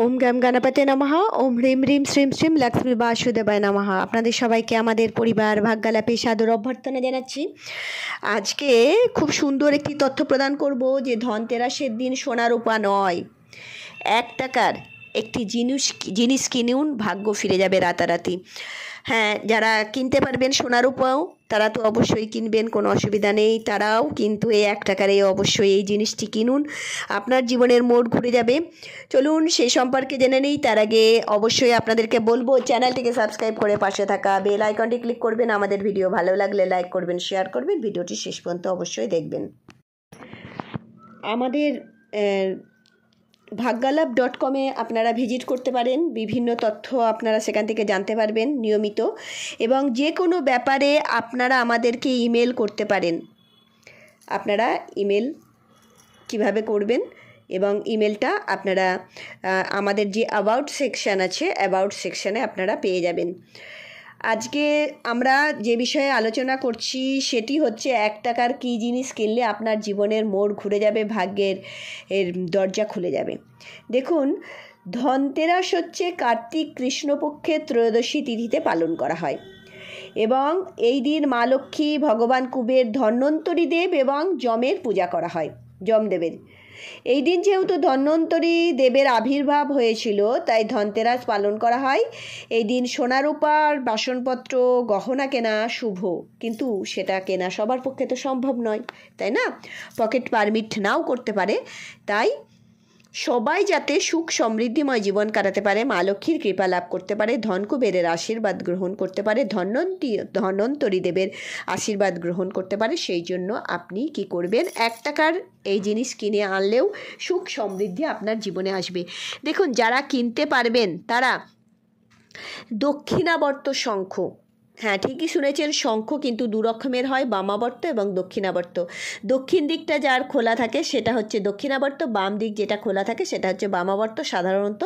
ওম গ্যাম গণপতি নমঃ ওম হ্রিম হ্রিম শ্রীম শ্রীম লক্ষ্মী বাসুদেবায় নমঃ আপনাদের সবাইকে আমাদের পরিবার ভাগ্যালাপে সাদর অভ্যর্থনা জানাচ্ছি আজকে খুব সুন্দর একটি তথ্য প্রদান করব যে ধনতেরাসের দিন সোনার উপা নয় এক টাকার একটি জিনিস জিনিস কিনুন ভাগ্য ফিরে যাবে রাতারাতি হ্যাঁ যারা কিনতে পারবেন সোনা উপাও তারা তো অবশ্যই কিনবেন কোনো অসুবিধা নেই তারাও কিন্তু এই এক টাকারে অবশ্যই এই জিনিসটি কিনুন আপনার জীবনের মোড় ঘুরে যাবে চলুন সে সম্পর্কে জেনে নেই তার আগে অবশ্যই আপনাদেরকে বলবো চ্যানেলটিকে সাবস্ক্রাইব করে পাশে থাকা বেল আইকনটি ক্লিক করবেন আমাদের ভিডিও ভালো লাগলে লাইক করবেন শেয়ার করবেন ভিডিওটি শেষ পর্যন্ত অবশ্যই দেখবেন আমাদের ভাগ্যালাপ ডট কমে আপনারা ভিজিট করতে পারেন বিভিন্ন তথ্য আপনারা সেখান থেকে জানতে পারবেন নিয়মিত এবং যে কোনো ব্যাপারে আপনারা আমাদেরকে ইমেল করতে পারেন আপনারা ইমেল কিভাবে করবেন এবং ইমেলটা আপনারা আমাদের যে অ্যাবাউট সেকশান আছে অ্যাবাউট সেকশানে আপনারা পেয়ে যাবেন আজকে আমরা যে বিষয়ে আলোচনা করছি সেটি হচ্ছে এক টাকার কী জিনিস কিনলে আপনার জীবনের মোড় ঘুরে যাবে ভাগ্যের এর দরজা খুলে যাবে দেখুন ধনতেরাস হচ্ছে কার্তিক কৃষ্ণপক্ষে ত্রয়োদশী তিথিতে পালন করা হয় এবং এই দিন মা লক্ষ্মী ভগবান কুবের ধন্বন্তরী দেব এবং যমের পূজা করা হয় জমদেবের এই দিন যেহেতু ধন্বন্তরী দেবের আবির্ভাব হয়েছিল তাই ধনতেরাস পালন করা হয় এই দিন সোনা রূপার বাসনপত্র গহনা কেনা শুভ কিন্তু সেটা কেনা সবার পক্ষে তো সম্ভব নয় তাই না পকেট পারমিট নাও করতে পারে তাই সবাই যাতে সুখ সমৃদ্ধিময় জীবন কাটাতে পারে মা লক্ষ্মীর কৃপা লাভ করতে পারে কুবেরের আশীর্বাদ গ্রহণ করতে পারে ধন্বন্তী ধন্বন্তরী দেবের আশীর্বাদ গ্রহণ করতে পারে সেই জন্য আপনি কি করবেন এক টাকার এই জিনিস কিনে আনলেও সুখ সমৃদ্ধি আপনার জীবনে আসবে দেখুন যারা কিনতে পারবেন তারা দক্ষিণাবর্ত শঙ্খ হ্যাঁ ঠিকই শুনেছেন শঙ্খ কিন্তু দু রকমের হয় বামাবর্ত এবং দক্ষিণাবর্ত দক্ষিণ দিকটা যার খোলা থাকে সেটা হচ্ছে দক্ষিণাবর্ত বাম দিক যেটা খোলা থাকে সেটা হচ্ছে বামাবর্ত সাধারণত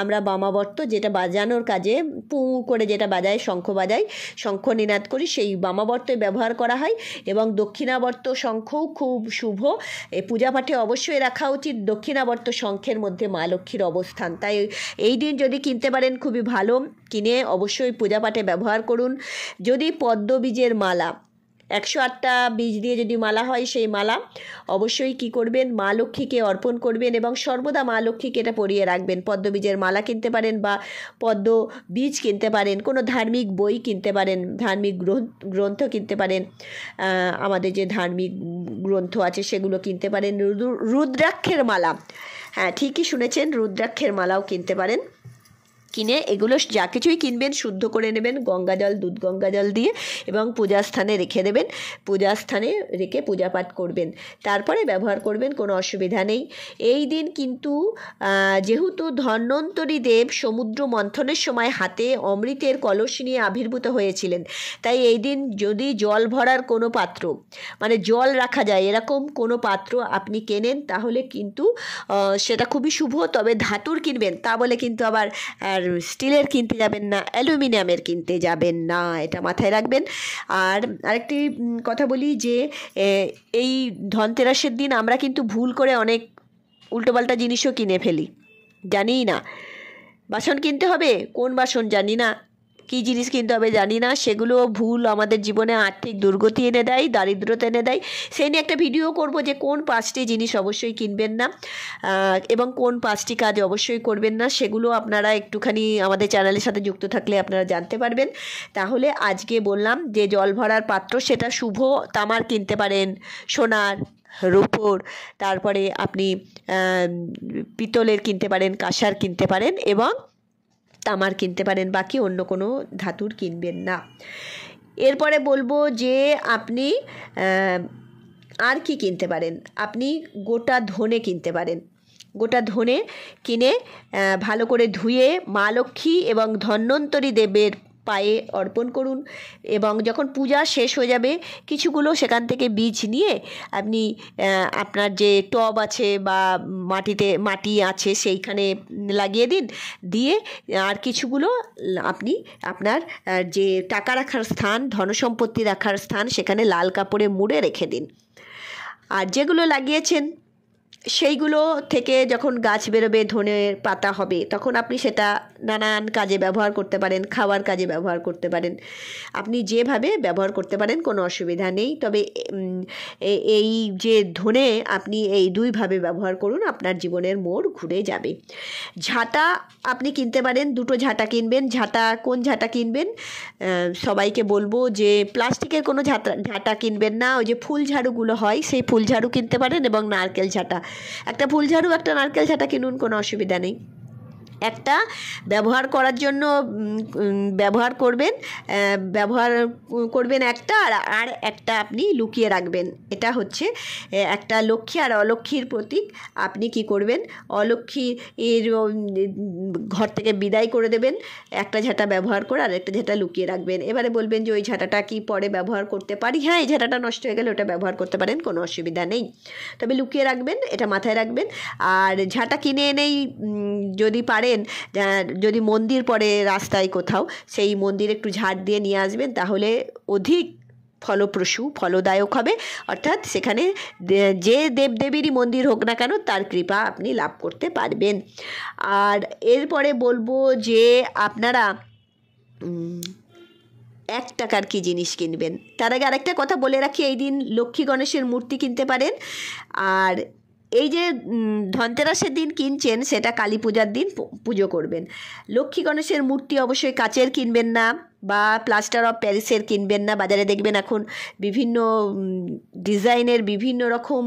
আমরা বামাবর্ত যেটা বাজানোর কাজে পু করে যেটা বাজায় শঙ্খ বাজাই শঙ্খ নিনাদ করি সেই বামাবর্তে ব্যবহার করা হয় এবং দক্ষিণাবর্ত শঙ্খও খুব শুভ এ পূজাপাঠে অবশ্যই রাখা উচিত দক্ষিণাবর্ত শঙ্খের মধ্যে মা লক্ষ্মীর অবস্থান তাই এই দিন যদি কিনতে পারেন খুবই ভালো কিনে অবশ্যই পূজাপাঠে ব্যবহার করুন যদি পদ্ম বীজের মালা একশো আটটা বীজ দিয়ে যদি মালা হয় সেই মালা অবশ্যই কি করবেন মা লক্ষ্মীকে অর্পণ করবেন এবং সর্বদা মা লক্ষ্মীকে এটা পরিয়ে রাখবেন পদ্মবীজের মালা কিনতে পারেন বা পদ্ম বীজ কিনতে পারেন কোনো ধার্মিক বই কিনতে পারেন ধার্মিক গ্রন্থ কিনতে পারেন আমাদের যে ধার্মিক গ্রন্থ আছে সেগুলো কিনতে পারেন রুদ্রাক্ষের মালা হ্যাঁ ঠিকই শুনেছেন রুদ্রাক্ষের মালাও কিনতে পারেন কিনে এগুলো যা কিছুই কিনবেন শুদ্ধ করে নেবেন গঙ্গা জল দুধ গঙ্গা জল দিয়ে এবং পূজাস্থানে রেখে দেবেন পূজাস্থানে রেখে পূজাপাঠ করবেন তারপরে ব্যবহার করবেন কোনো অসুবিধা নেই এই দিন কিন্তু যেহেতু ধন্বন্তরী দেব সমুদ্র মন্থনের সময় হাতে অমৃতের কলস নিয়ে আবির্ভূত হয়েছিলেন তাই এই দিন যদি জল ভরার কোনো পাত্র মানে জল রাখা যায় এরকম কোনো পাত্র আপনি কেনেন তাহলে কিন্তু সেটা খুবই শুভ তবে ধাতুর কিনবেন তা বলে কিন্তু আবার আর স্টিলের কিনতে যাবেন না অ্যালুমিনিয়ামের কিনতে যাবেন না এটা মাথায় রাখবেন আর আরেকটি কথা বলি যে এই ধনতেরাসের দিন আমরা কিন্তু ভুল করে অনেক উল্টোপাল্টা জিনিসও কিনে ফেলি জানিই না বাসন কিনতে হবে কোন বাসন জানি না কি জিনিস কিনতে হবে জানি না সেগুলো ভুল আমাদের জীবনে আর্থিক দুর্গতি এনে দেয় দারিদ্রতা এনে দেয় সেই নিয়ে একটা ভিডিও করব যে কোন পাঁচটি জিনিস অবশ্যই কিনবেন না এবং কোন পাঁচটি কাজ অবশ্যই করবেন না সেগুলো আপনারা একটুখানি আমাদের চ্যানেলের সাথে যুক্ত থাকলে আপনারা জানতে পারবেন তাহলে আজকে বললাম যে জল ভরার পাত্র সেটা শুভ তামার কিনতে পারেন সোনার রুপোর তারপরে আপনি পিতলের কিনতে পারেন কাঁসার কিনতে পারেন এবং তামার কিনতে পারেন বাকি অন্য কোনো ধাতুর কিনবেন না এরপরে বলবো যে আপনি আর কি কিনতে পারেন আপনি গোটা ধনে কিনতে পারেন গোটা ধনে কিনে ভালো করে ধুয়ে মা লক্ষ্মী এবং ধন্বন্তরী দেবের পায়ে অর্পণ করুন এবং যখন পূজা শেষ হয়ে যাবে কিছুগুলো সেখান থেকে বীজ নিয়ে আপনি আপনার যে টব আছে বা মাটিতে মাটি আছে সেইখানে লাগিয়ে দিন দিয়ে আর কিছুগুলো আপনি আপনার যে টাকা রাখার স্থান ধনসম্পত্তি রাখার স্থান সেখানে লাল কাপড়ে মুড়ে রেখে দিন আর যেগুলো লাগিয়েছেন সেইগুলো থেকে যখন গাছ বেরোবে ধনের পাতা হবে তখন আপনি সেটা নানান কাজে ব্যবহার করতে পারেন খাওয়ার কাজে ব্যবহার করতে পারেন আপনি যেভাবে ব্যবহার করতে পারেন কোনো অসুবিধা নেই তবে এই যে ধনে আপনি এই দুইভাবে ব্যবহার করুন আপনার জীবনের মোড় ঘুরে যাবে ঝাঁটা আপনি কিনতে পারেন দুটো ঝাঁটা কিনবেন ঝাঁটা কোন ঝাঁটা কিনবেন সবাইকে বলবো যে প্লাস্টিকের কোনো ঝাঁটা ঝাঁটা কিনবেন না ওই যে ফুল ঝাড়ুগুলো হয় সেই ফুল ঝাড়ু কিনতে পারেন এবং নারকেল ঝাঁটা একটা ফুলঝাড়ু একটা নারকেল ছাটা কিনুন কোনো অসুবিধা নেই একটা ব্যবহার করার জন্য ব্যবহার করবেন ব্যবহার করবেন একটা আর আর একটা আপনি লুকিয়ে রাখবেন এটা হচ্ছে একটা লক্ষ্মী আর অলক্ষ্মীর প্রতীক আপনি কি করবেন অলক্ষ্মীর ঘর থেকে বিদায় করে দেবেন একটা ঝাঁটা ব্যবহার করে আর একটা ঝাঁটা লুকিয়ে রাখবেন এবারে বলবেন যে ওই ঝাঁটাটা কি পরে ব্যবহার করতে পারি হ্যাঁ এই ঝাঁটাটা নষ্ট হয়ে গেলে ওটা ব্যবহার করতে পারেন কোনো অসুবিধা নেই তবে লুকিয়ে রাখবেন এটা মাথায় রাখবেন আর ঝাঁটা কিনে এনেই যদি পারে পারেন যদি মন্দির পড়ে রাস্তায় কোথাও সেই মন্দির একটু ঝাড় দিয়ে নিয়ে আসবেন তাহলে অধিক ফলপ্রসূ ফলদায়ক হবে অর্থাৎ সেখানে যে দেবদেবীরই মন্দির হোক না কেন তার কৃপা আপনি লাভ করতে পারবেন আর এরপরে বলবো যে আপনারা এক টাকার কি জিনিস কিনবেন তার আগে আরেকটা কথা বলে রাখি এই দিন লক্ষ্মী গণেশের মূর্তি কিনতে পারেন আর এই যে ধনতেরাসের দিন কিনছেন সেটা কালী পূজার দিন পুজো করবেন লক্ষ্মী গণেশের মূর্তি অবশ্যই কাচের কিনবেন না বা প্লাস্টার অফ প্যারিসের কিনবেন না বাজারে দেখবেন এখন বিভিন্ন ডিজাইনের বিভিন্ন রকম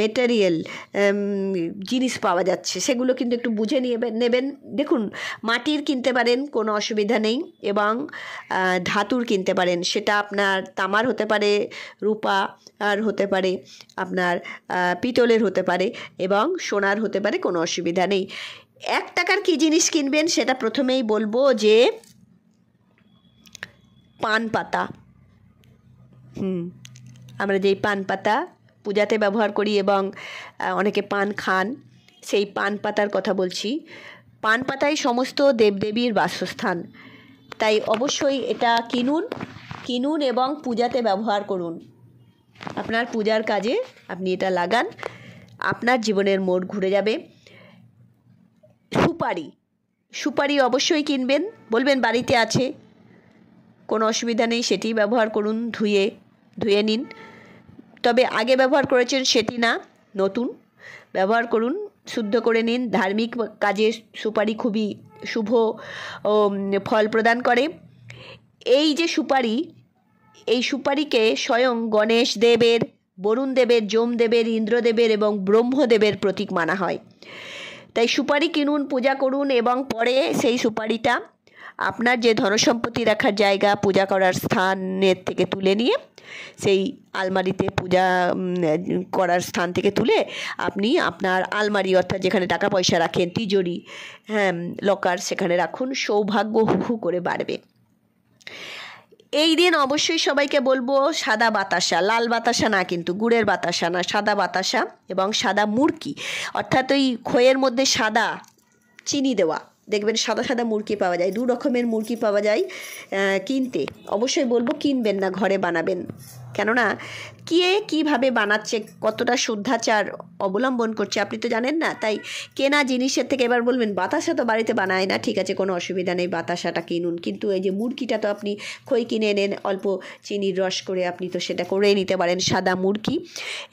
মেটেরিয়াল জিনিস পাওয়া যাচ্ছে সেগুলো কিন্তু একটু বুঝে নিয়ে নেবেন দেখুন মাটির কিনতে পারেন কোনো অসুবিধা নেই এবং ধাতুর কিনতে পারেন সেটা আপনার তামার হতে পারে রূপা আর হতে পারে আপনার পিতলের হতে পারে এবং সোনার হতে পারে কোনো অসুবিধা নেই এক টাকার কী জিনিস কিনবেন সেটা প্রথমেই বলবো যে পান পাতা হুম আমরা যেই পান পাতা পূজাতে ব্যবহার করি এবং অনেকে পান খান সেই পান পাতার কথা বলছি পান পাতাই সমস্ত দেবদেবীর বাসস্থান তাই অবশ্যই এটা কিনুন কিনুন এবং পূজাতে ব্যবহার করুন আপনার পূজার কাজে আপনি এটা লাগান আপনার জীবনের মোড় ঘুরে যাবে সুপারি সুপারি অবশ্যই কিনবেন বলবেন বাড়িতে আছে কোনো অসুবিধা নেই সেটি ব্যবহার করুন ধুয়ে ধুয়ে নিন তবে আগে ব্যবহার করেছেন সেটি না নতুন ব্যবহার করুন শুদ্ধ করে নিন ধার্মিক কাজে সুপারি খুবই শুভ ফল প্রদান করে এই যে সুপারি এই সুপারিকে স্বয়ং গণেশ দেবের বরুণ দেবের যোম দেবের ইন্দ্রদেবের এবং ব্রহ্মদেবের প্রতীক মানা হয় তাই সুপারি কিনুন পূজা করুন এবং পরে সেই সুপারিটা আপনার যে ধনসম্পত্তি রাখার জায়গা পূজা করার স্থানের থেকে তুলে নিয়ে সেই আলমারিতে পূজা করার স্থান থেকে তুলে আপনি আপনার আলমারি অর্থাৎ যেখানে টাকা পয়সা রাখেন তিজোরি হ্যাঁ লকার সেখানে রাখুন সৌভাগ্য হু করে বাড়বে এই দিন অবশ্যই সবাইকে বলবো সাদা বাতাসা লাল বাতাসা না কিন্তু গুড়ের বাতাসা না সাদা বাতাসা এবং সাদা মুরকি অর্থাৎ ওই খয়ের মধ্যে সাদা চিনি দেওয়া দেখবেন সাদা সাদা মুরগি পাওয়া যায় দু রকমের মুরগি পাওয়া যায় কিনতে অবশ্যই বলবো কিনবেন না ঘরে বানাবেন কেননা কে কিভাবে বানাচ্ছে কতটা শুদ্ধাচার অবলম্বন করছে আপনি তো জানেন না তাই কেনা জিনিসের থেকে এবার বলবেন বাতাসা তো বাড়িতে বানায় না ঠিক আছে কোনো অসুবিধা নেই বাতাসাটা কিনুন কিন্তু এই যে মুরগিটা তো আপনি খই কিনে এনেন অল্প চিনির রস করে আপনি তো সেটা করে নিতে পারেন সাদা মুরগি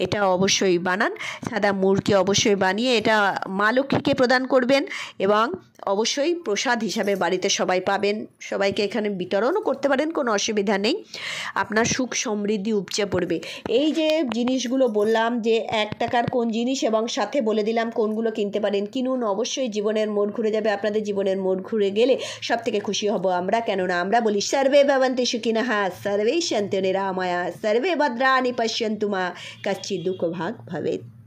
এটা অবশ্যই বানান সাদা মুরগি অবশ্যই বানিয়ে এটা মা লক্ষ্মীকে প্রদান করবেন এবং অবশ্যই প্রসাদ হিসাবে বাড়িতে সবাই পাবেন সবাইকে এখানে বিতরণও করতে পারেন কোনো অসুবিধা নেই আপনার সুখ সমৃদ্ধি যদি উপচে পড়বে এই যে জিনিসগুলো বললাম যে এক টাকার কোন জিনিস এবং সাথে বলে দিলাম কোনগুলো কিনতে পারেন কিনুন অবশ্যই জীবনের মোড় ঘুরে যাবে আপনাদের জীবনের মোড় ঘুরে গেলে সব থেকে খুশি হব আমরা কেননা আমরা বলি সর্বে ভবন্তি সুখিনাহা সর্বেই শান্তি নিরামায়া সর্বে ভদ্রাণী পশ্যন্তু মা দুঃখ ভাগ ভবেত